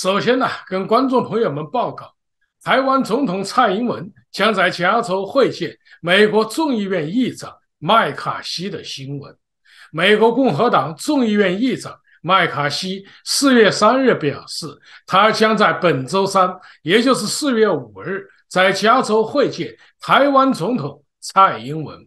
首先呢，跟观众朋友们报告，台湾总统蔡英文将在加州会见美国众议院议长麦卡锡的新闻。美国共和党众议院议长麦卡锡四月三日表示，他将在本周三，也就是四月五日，在加州会见台湾总统蔡英文。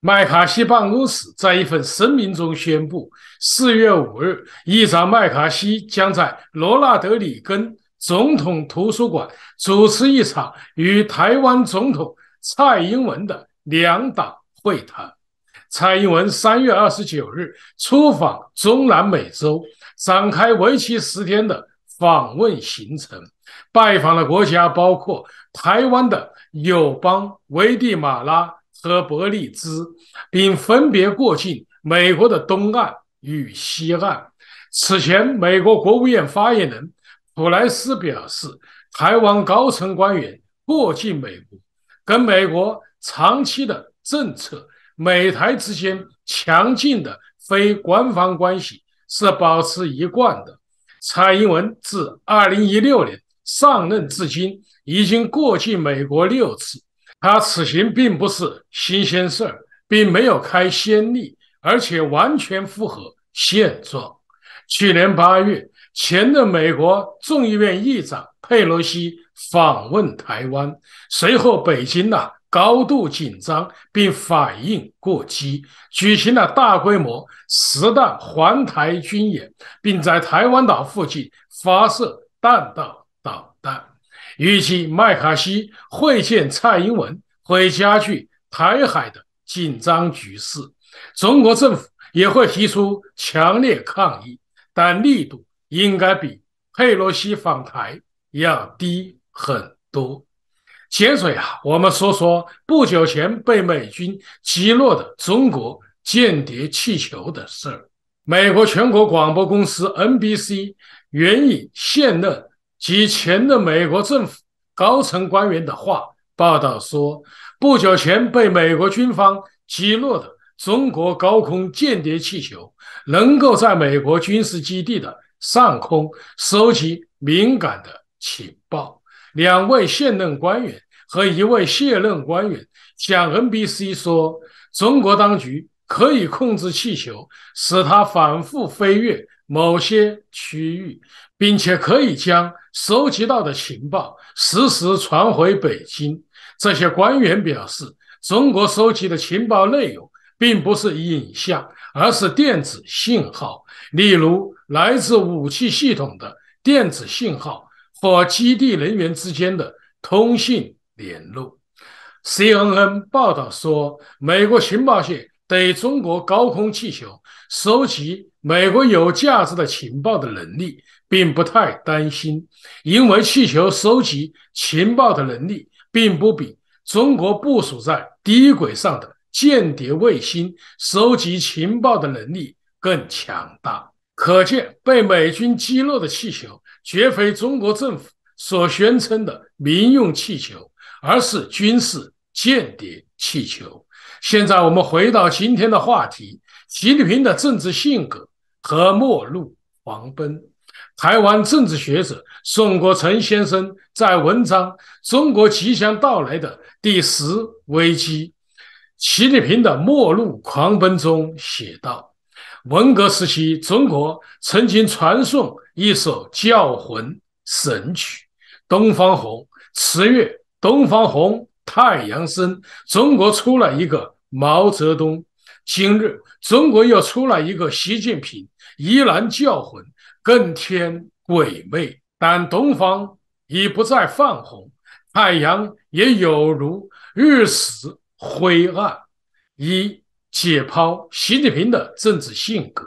麦卡锡办公室在一份声明中宣布，四月五日，议长麦卡锡将在罗纳德·里根总统图书馆主持一场与台湾总统蔡英文的两党会谈。蔡英文三月二十九日出访中南美洲，展开为期十天的访问行程，拜访了国家包括台湾的友邦危地马拉。和伯利兹，并分别过境美国的东岸与西岸。此前，美国国务院发言人普莱斯表示，台湾高层官员过境美国，跟美国长期的政策、美台之间强劲的非官方关系是保持一贯的。蔡英文自2016年上任至今，已经过境美国六次。他此行并不是新鲜事儿，并没有开先例，而且完全符合现状。去年八月，前任美国众议院议长佩洛西访问台湾，随后北京呐高度紧张，并反应过激，举行了大规模实弹环台军演，并在台湾岛附近发射弹道。预计麦卡锡会见蔡英文会加剧台海的紧张局势，中国政府也会提出强烈抗议，但力度应该比佩洛西访台要低很多。接着呀，我们说说不久前被美军击落的中国间谍气球的事儿。美国全国广播公司 NBC 援引现任。及前的美国政府高层官员的话，报道说，不久前被美国军方击落的中国高空间谍气球，能够在美国军事基地的上空收集敏感的情报。两位现任官员和一位卸任官员向 NBC 说，中国当局可以控制气球，使它反复飞跃。某些区域，并且可以将收集到的情报实时传回北京。这些官员表示，中国收集的情报内容并不是影像，而是电子信号，例如来自武器系统的电子信号或基地人员之间的通信联络。CNN 报道说，美国情报界对中国高空气球。收集美国有价值的情报的能力，并不太担心，因为气球收集情报的能力，并不比中国部署在低轨上的间谍卫星收集情报的能力更强大。可见，被美军击落的气球绝非中国政府所宣称的民用气球，而是军事间谍气球。现在，我们回到今天的话题。习近平的政治性格和末路狂奔。台湾政治学者宋国成先生在文章《中国即将到来的第十危机：习近平的末路狂奔》中写道：“文革时期，中国曾经传颂一首教魂神曲《东方红》，词曰：‘东方红，太阳升，中国出了一个毛泽东。’”今日中国又出来一个习近平，依然教魂更添鬼魅，但东方已不再泛红，太阳也有如日死灰暗。一解剖习近平的政治性格，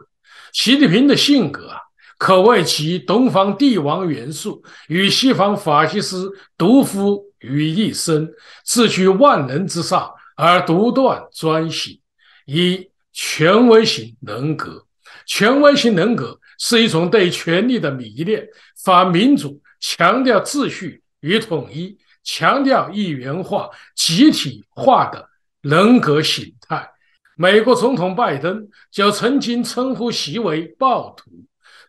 习近平的性格啊，可谓集东方帝王元素与西方法西斯独夫于一身，自居万人之上而独断专行。一权威型人格，权威型人格是一种对权力的迷恋，反民主，强调秩序与统一，强调一元化、集体化的人格形态。美国总统拜登就曾经称呼习为暴徒，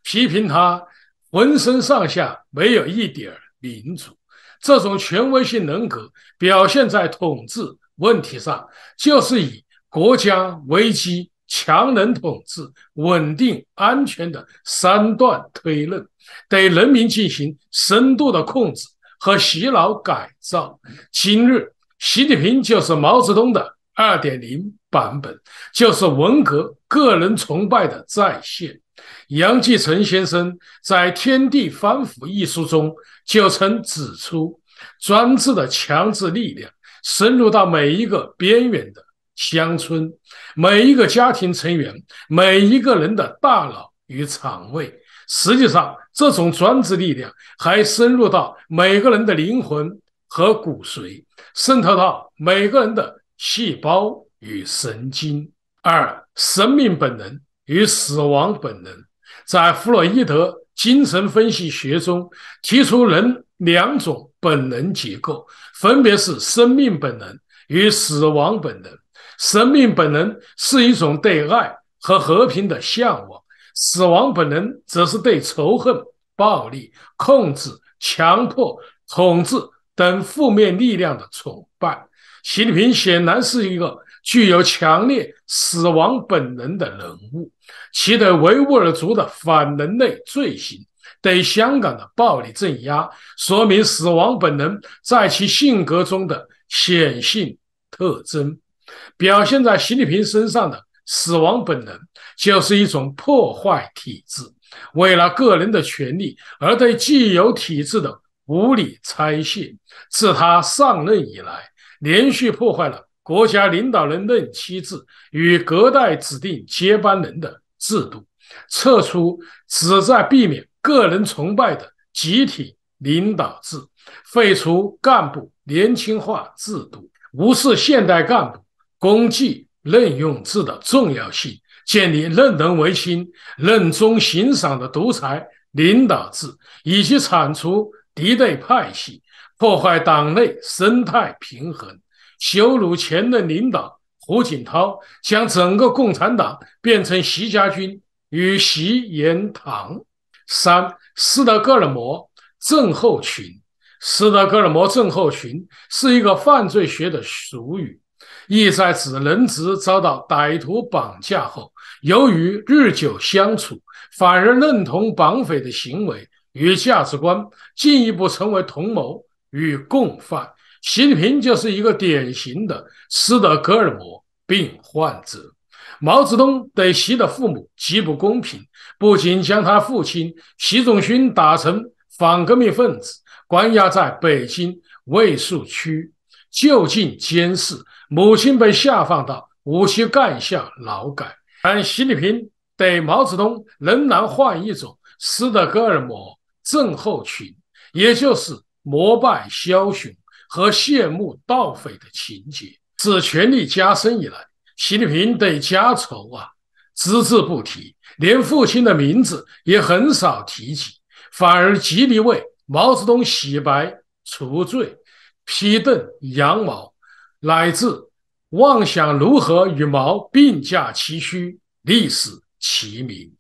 批评他浑身上下没有一点儿民主。这种权威性人格表现在统治问题上，就是以。国家危机、强人统治、稳定安全的三段推论，对人民进行深度的控制和洗脑改造。今日习近平就是毛泽东的二点零版本，就是文革个人崇拜的再现。杨继成先生在《天地反腐》一书中就曾指出，专制的强制力量深入到每一个边缘的。乡村每一个家庭成员，每一个人的大脑与肠胃，实际上这种专制力量还深入到每个人的灵魂和骨髓，渗透到每个人的细胞与神经。二、生命本能与死亡本能，在弗洛伊德精神分析学中提出，人两种本能结构，分别是生命本能与死亡本能。生命本能是一种对爱和和平的向往，死亡本能则是对仇恨、暴力、控制、强迫、统治等负面力量的崇拜。习近平显然是一个具有强烈死亡本能的人物，其对维吾尔族的反人类罪行、对香港的暴力镇压，说明死亡本能在其性格中的显性特征。表现在习近平身上的死亡本能，就是一种破坏体制、为了个人的权利而对既有体制的无理拆卸。自他上任以来，连续破坏了国家领导人任期制与隔代指定接班人的制度，撤出旨在避免个人崇拜的集体领导制，废除干部年轻化制度，无视现代干部。功绩任用制的重要性，建立任人唯亲、任中行赏的独裁领导制，以及铲除敌对派系、破坏党内生态平衡、羞辱前任领导胡锦涛，将整个共产党变成习家军与习言堂。三斯德哥尔摩症候群，斯德哥尔摩症候群是一个犯罪学的俗语。亦在指仁侄遭到歹徒绑架后，由于日久相处，反而认同绑匪的行为与价值观，进一步成为同谋与共犯。习近平就是一个典型的斯德哥尔摩病患者。毛泽东对习的父母极不公平，不仅将他父亲习仲勋打成反革命分子，关押在北京卫戍区。就近监视，母亲被下放到无锡干校劳改。但习近平对毛泽东仍然患一种斯德哥尔摩症候群，也就是膜拜枭雄和羡慕盗匪的情节。自权力加深以来，习近平对家仇啊只字不提，连父亲的名字也很少提起，反而极力为毛泽东洗白除罪。皮顿、羊毛，乃至妄想如何与毛并驾齐驱、历史齐名。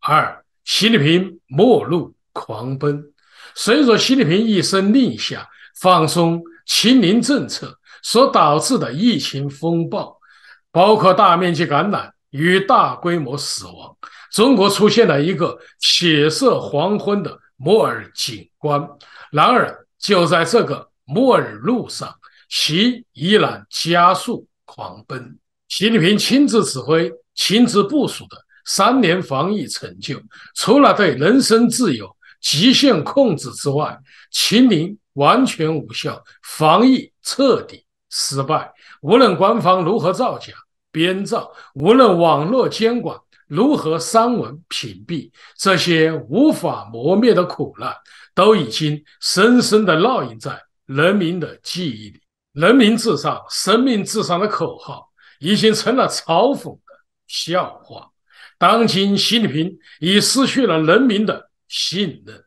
二，习近平末路狂奔。随着习近平一声令下，放松“清零政策所导致的疫情风暴，包括大面积感染与大规模死亡，中国出现了一个血色黄昏的摩尔景观。然而，就在这个……末日路上，其依然加速狂奔。习近平亲自指挥、亲自部署的三年防疫成就，除了对人身自由极限控制之外，清零完全无效，防疫彻底失败。无论官方如何造假、编造，无论网络监管如何删文屏蔽，这些无法磨灭的苦难，都已经深深的烙印在。人民的记忆里，“人民至上、生命至上”的口号已经成了嘲讽的笑话。当今习近平已失去了人民的信任。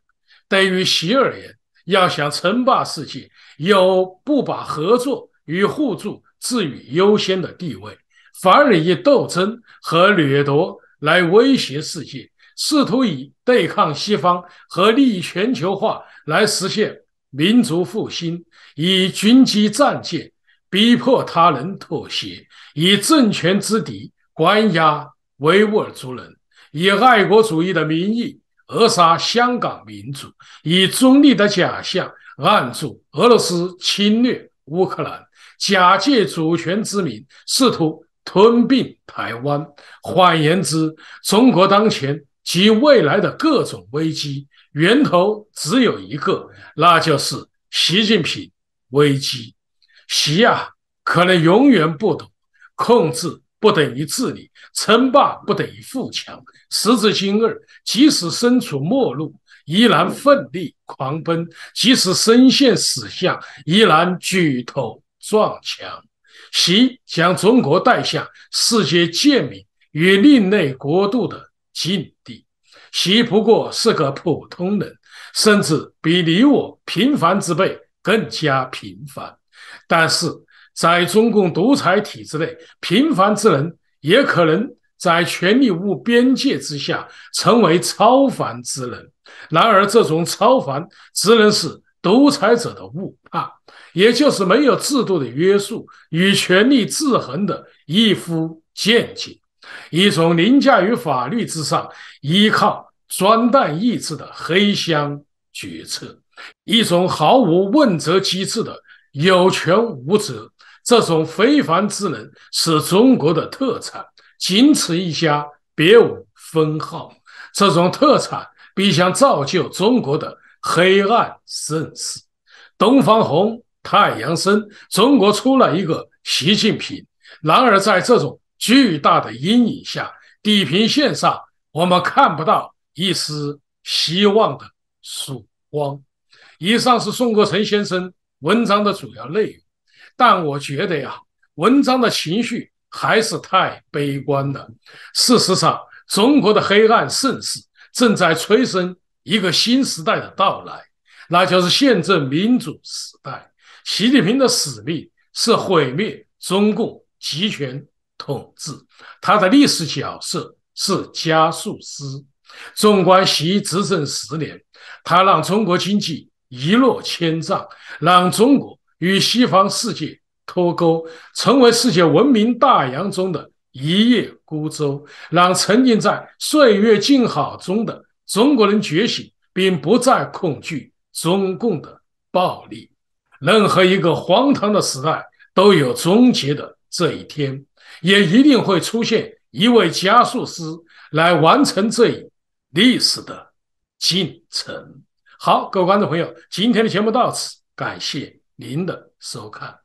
对于习而言，要想称霸世界，有不把合作与互助置于优先的地位，反而以斗争和掠夺来威胁世界，试图以对抗西方和利益全球化来实现。民族复兴，以军机战舰逼迫他人妥协；以政权之敌关押维吾尔族人；以爱国主义的名义扼杀香港民主；以中立的假象按住俄罗斯侵略乌克兰；假借主权之名试图吞并台湾。换言之，中国当前及未来的各种危机。源头只有一个，那就是习近平危机。习啊，可能永远不懂控制不等于治理，称霸不等于富强。时至今日，即使身处末路，依然奋力狂奔；即使身陷死巷，依然举头撞墙。习将中国带向世界贱民与另类国度的境地。其不过是个普通人，甚至比你我平凡之辈更加平凡。但是在中共独裁体制内，平凡之人也可能在权力无边界之下成为超凡之人。然而，这种超凡只能是独裁者的误判，也就是没有制度的约束与权力制衡的一夫见解。一种凌驾于法律之上、依靠专断意志的黑箱决策，一种毫无问责机制的有权无责，这种非凡之能是中国的特产，仅此一家，别无分号。这种特产必将造就中国的黑暗盛世。东方红，太阳升，中国出了一个习近平。然而在这种……巨大的阴影下，地平线上我们看不到一丝希望的曙光。以上是宋国成先生文章的主要内容，但我觉得呀，文章的情绪还是太悲观了。事实上，中国的黑暗盛世正在催生一个新时代的到来，那就是宪政民主时代。习近平的使命是毁灭中共集权。统治他的历史角色是加速师。纵观其执政十年，他让中国经济一落千丈，让中国与西方世界脱钩，成为世界文明大洋中的一叶孤舟，让沉浸在岁月静好中的中国人觉醒，并不再恐惧中共的暴力。任何一个荒唐的时代都有终结的这一天。也一定会出现一位加速师来完成这一历史的进程。好，各位观众朋友，今天的节目到此，感谢您的收看。